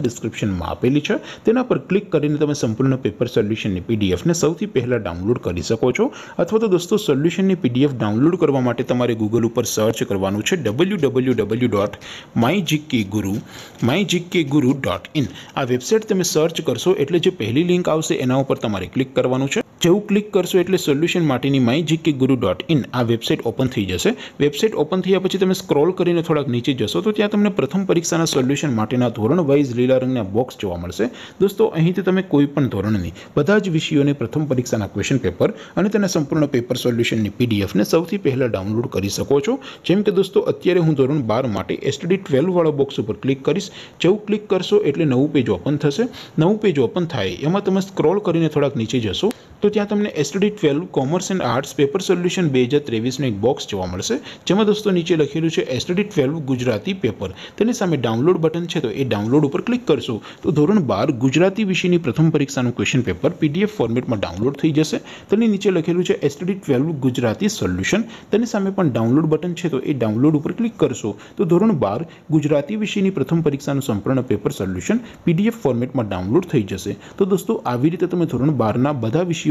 description આપેલી છે તેના પર ક્લિક કરીને તમે સંપૂર્ણ નો પેપર સોલ્યુશન ની પીડીએફ ને સૌથી પહેલા ડાઉનલોડ કરી શકો છો અથવા તો દોસ્તો સોલ્યુશન ની પીડીએફ ડાઉનલોડ કરવા માટે તમારે Google ઉપર સર્ચ કરવાનું છે www.mygkguru mygkguru.in આ વેબસાઈટ તમે સર્ચ કરશો એટલે જે પહેલી લિંક આવશે એના ઉપર તમારે ક્લિક કરવાનું છે જેવું ક્લિક કરશો એટલે સોલ્યુશન માટેની my G K Guru dot in આ વેબસાઇટ ઓપન થઈ જશે વેબસાઇટ ઓપન થયા પછી તમે સ્ક્રોલ કરીને થોડાક નીચે જશો તો ત્યાં તમને પ્રથમ પરીક્ષાના સોલ્યુશન માટેના ધોરણ વાઇઝ લીલા રંગના બોક્સ જોવા મળશે દોસ્તો અહીંથી તમે કોઈ પણ ધોરણની બધા જ વિષયોને પ્રથમ પરીક્ષાના ક્વેશ્ચન પેપર અને તેના સંપૂર્ણ પેપર સોલ્યુશનની પીડીએફને સૌથી પહેલાં ડાઉનલોડ કરી શકો છો જેમ કે દોસ્તો અત્યારે હું ધોરણ બાર માટે એસટીડી ટ્વેલ્વવાળા બોક્સ ઉપર ક્લિક કરીશ જેવું ક્લિક કરશો એટલે નવું પેજ ઓપન થશે નવું પેજ ઓપન થાય એમાં તમે સ્ક્રોલ કરીને થોડાક નીચે જશો તો ત્યા તમને STD 12 commerce and arts paper solution 2023 નો એક બોક્સ જોવા મળશે જેમ કે દોસ્તો નીચે લખેલું છે STD 12 ગુજરાતી પેપર તેની સામે ડાઉનલોડ બટન છે તો એ ડાઉનલોડ ઉપર ક્લિક કરશો તો ધોરણ 12 ગુજરાતી વિષયની પ્રથમ પરીક્ષાનું ક્વેશ્ચન પેપર PDF ફોર્મેટમાં ડાઉનલોડ થઈ જશે તેની નીચે લખેલું છે STD 12 ગુજરાતી સોલ્યુશન તેની સામે પણ ડાઉનલોડ બટન છે તો એ ડાઉનલોડ ઉપર ક્લિક કરશો તો ધોરણ 12 ગુજરાતી વિષયની પ્રથમ પરીક્ષાનું સંપૂર્ણ પેપર સોલ્યુશન PDF ફોર્મેટમાં ડાઉનલોડ થઈ જશે તો દોસ્તો આવી રીતે તમે ધોરણ 12 ના બધા વિષય